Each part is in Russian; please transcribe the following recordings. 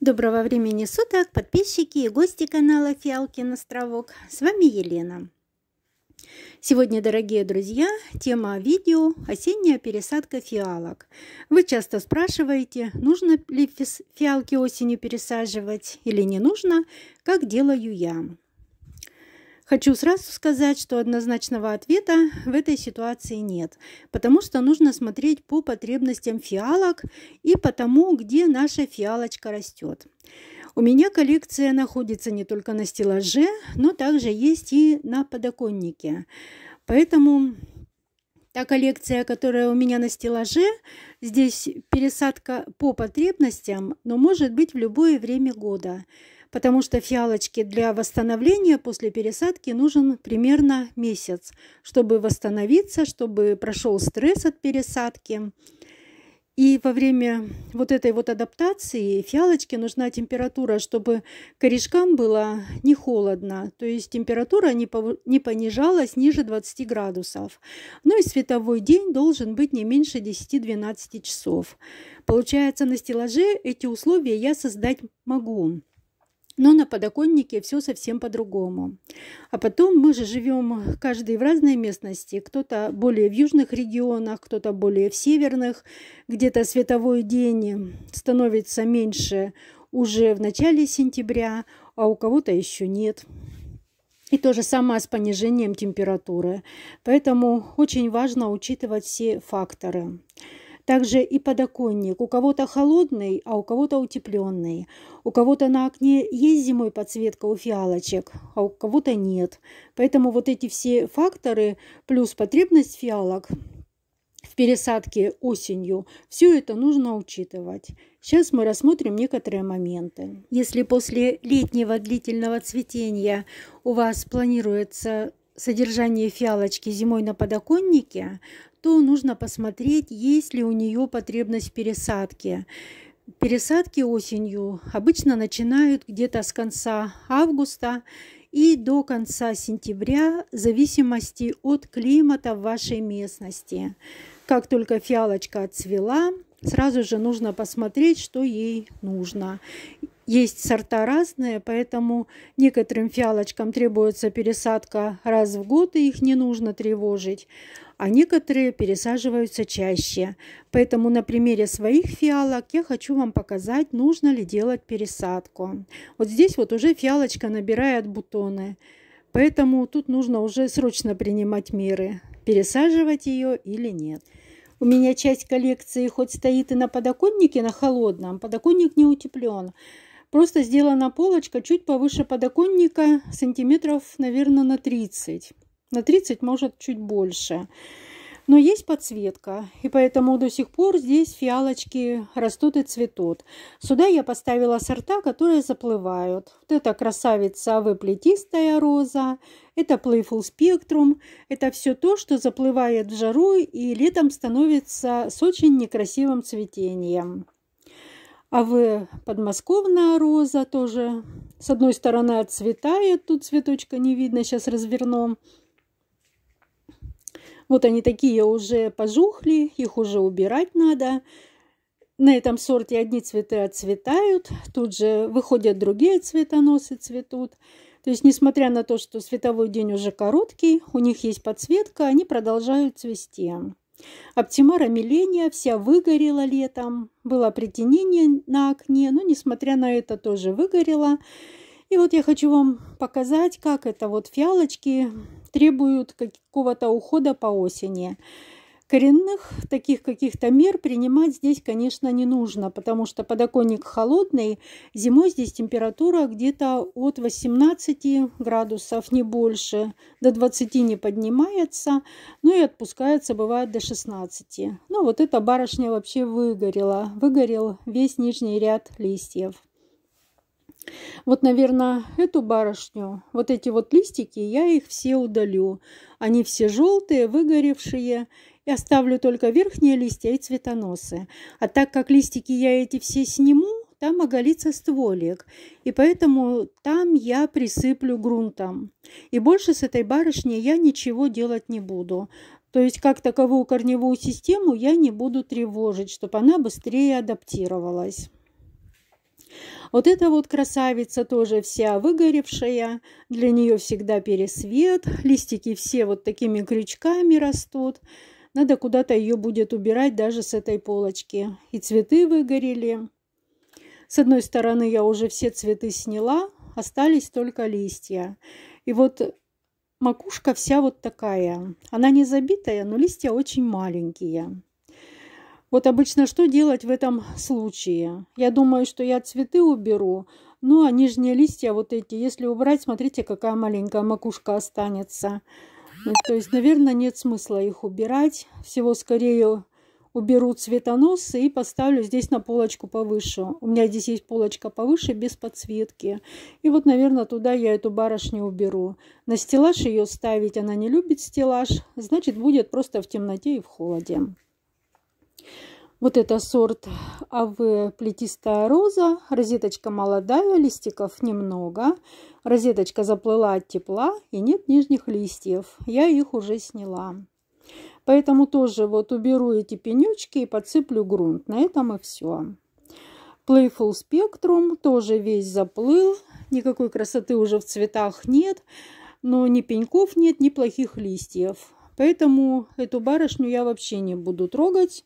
Доброго времени суток, подписчики и гости канала Фиалкин островок. С вами Елена. Сегодня, дорогие друзья, тема видео – осенняя пересадка фиалок. Вы часто спрашиваете, нужно ли фиалки осенью пересаживать или не нужно, как делаю я. Хочу сразу сказать, что однозначного ответа в этой ситуации нет, потому что нужно смотреть по потребностям фиалок и по тому, где наша фиалочка растет. У меня коллекция находится не только на стеллаже, но также есть и на подоконнике. Поэтому та коллекция, которая у меня на стеллаже, здесь пересадка по потребностям, но может быть в любое время года – потому что фиалочке для восстановления после пересадки нужен примерно месяц, чтобы восстановиться, чтобы прошел стресс от пересадки. И во время вот этой вот адаптации фиалочке нужна температура, чтобы корешкам было не холодно, то есть температура не, пов... не понижалась ниже 20 градусов. Ну и световой день должен быть не меньше 10-12 часов. Получается, на стеллаже эти условия я создать могу. Но на подоконнике все совсем по-другому. А потом мы же живем каждый в разной местности. Кто-то более в южных регионах, кто-то более в северных. Где-то световой день становится меньше уже в начале сентября, а у кого-то еще нет. И то же самое с понижением температуры. Поэтому очень важно учитывать все факторы. Также и подоконник. У кого-то холодный, а у кого-то утепленный. У кого-то на окне есть зимой подсветка у фиалочек, а у кого-то нет. Поэтому вот эти все факторы плюс потребность фиалок в пересадке осенью. Все это нужно учитывать. Сейчас мы рассмотрим некоторые моменты. Если после летнего длительного цветения у вас планируется содержание фиалочки зимой на подоконнике, то нужно посмотреть, есть ли у нее потребность пересадки. Пересадки осенью обычно начинают где-то с конца августа и до конца сентября в зависимости от климата в вашей местности. Как только фиалочка отцвела, сразу же нужно посмотреть, что ей нужно. Есть сорта разные, поэтому некоторым фиалочкам требуется пересадка раз в год, и их не нужно тревожить, а некоторые пересаживаются чаще. Поэтому на примере своих фиалок я хочу вам показать, нужно ли делать пересадку. Вот здесь вот уже фиалочка набирает бутоны, поэтому тут нужно уже срочно принимать меры, пересаживать ее или нет. У меня часть коллекции хоть стоит и на подоконнике, на холодном, подоконник не утеплен, Просто сделана полочка чуть повыше подоконника, сантиметров, наверное, на 30. На 30, может, чуть больше. Но есть подсветка, и поэтому до сих пор здесь фиалочки растут и цветут. Сюда я поставила сорта, которые заплывают. Вот это красавица выплетистая роза, это Playful Spectrum. Это все то, что заплывает в жару и летом становится с очень некрасивым цветением. А вы подмосковная роза тоже с одной стороны отцветает, тут цветочка не видно, сейчас разверну. Вот они такие уже пожухли, их уже убирать надо. На этом сорте одни цветы отцветают, тут же выходят другие цветоносы, цветут. То есть, несмотря на то, что световой день уже короткий, у них есть подсветка, они продолжают цвести. Оптимара Миления вся выгорела летом. Было притенение на окне, но, несмотря на это, тоже выгорела. И вот я хочу вам показать, как это вот фиалочки требуют какого-то ухода по осени. Коренных таких каких-то мер принимать здесь, конечно, не нужно, потому что подоконник холодный, зимой здесь температура где-то от 18 градусов, не больше, до 20 не поднимается, ну и отпускается, бывает, до 16. Ну вот эта барышня вообще выгорела, выгорел весь нижний ряд листьев. Вот, наверное, эту барышню, вот эти вот листики, я их все удалю. Они все желтые, выгоревшие, и оставлю только верхние листья и цветоносы. А так как листики я эти все сниму, там оголится стволик, и поэтому там я присыплю грунтом. И больше с этой барышней я ничего делать не буду. То есть, как таковую корневую систему я не буду тревожить, чтобы она быстрее адаптировалась. Вот эта вот красавица тоже вся выгоревшая, для нее всегда пересвет, листики все вот такими крючками растут. Надо куда-то ее будет убирать даже с этой полочки. И цветы выгорели. С одной стороны я уже все цветы сняла, остались только листья. И вот макушка вся вот такая. Она не забитая, но листья очень маленькие. Вот обычно что делать в этом случае? Я думаю, что я цветы уберу, ну а нижние листья вот эти, если убрать, смотрите, какая маленькая макушка останется. Ну, то есть, наверное, нет смысла их убирать. Всего скорее уберу цветоносы и поставлю здесь на полочку повыше. У меня здесь есть полочка повыше без подсветки. И вот, наверное, туда я эту барышню уберу. На стеллаж ее ставить она не любит стеллаж. Значит, будет просто в темноте и в холоде. Вот это сорт АВ плетистая роза. Розеточка молодая, листиков немного. Розеточка заплыла от тепла и нет нижних листьев. Я их уже сняла. Поэтому тоже вот уберу эти пенечки и подсыплю грунт. На этом и все. Playful Spectrum тоже весь заплыл. Никакой красоты уже в цветах нет. Но ни пеньков нет, ни плохих листьев. Поэтому эту барышню я вообще не буду трогать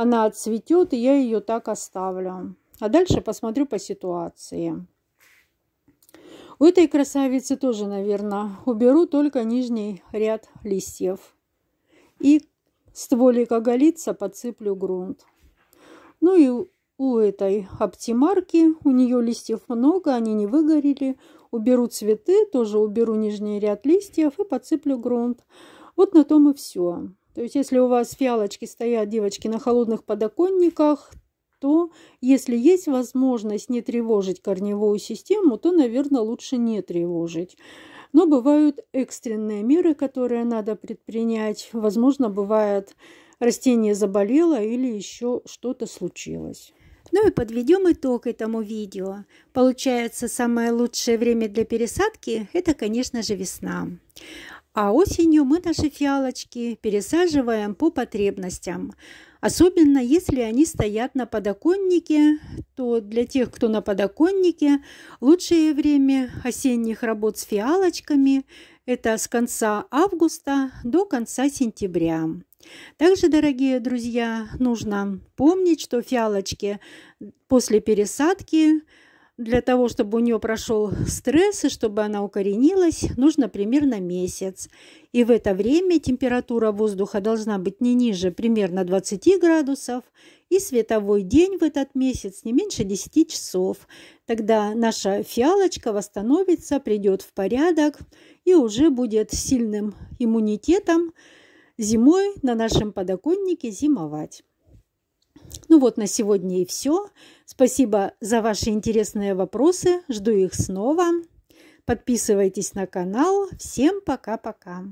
она отцветет, и я ее так оставлю. А дальше посмотрю по ситуации. У этой красавицы тоже, наверное, уберу только нижний ряд листьев. И стволика голица подсыплю грунт. Ну и у этой оптимарки, у нее листьев много, они не выгорели. Уберу цветы, тоже уберу нижний ряд листьев и подсыплю грунт. Вот на том и все. То есть, если у вас фиалочки стоят, девочки, на холодных подоконниках, то если есть возможность не тревожить корневую систему, то, наверное, лучше не тревожить. Но бывают экстренные меры, которые надо предпринять. Возможно, бывает растение заболело или еще что-то случилось. Ну и подведем итог этому видео. Получается, самое лучшее время для пересадки – это, конечно же, весна а осенью мы наши фиалочки пересаживаем по потребностям. Особенно если они стоят на подоконнике, то для тех, кто на подоконнике, лучшее время осенних работ с фиалочками – это с конца августа до конца сентября. Также, дорогие друзья, нужно помнить, что фиалочки после пересадки – для того, чтобы у нее прошел стресс и чтобы она укоренилась, нужно примерно месяц. И в это время температура воздуха должна быть не ниже примерно 20 градусов, и световой день в этот месяц не меньше 10 часов. Тогда наша фиалочка восстановится, придет в порядок и уже будет сильным иммунитетом зимой на нашем подоконнике зимовать. Ну вот на сегодня и все. Спасибо за ваши интересные вопросы. Жду их снова. Подписывайтесь на канал. Всем пока-пока.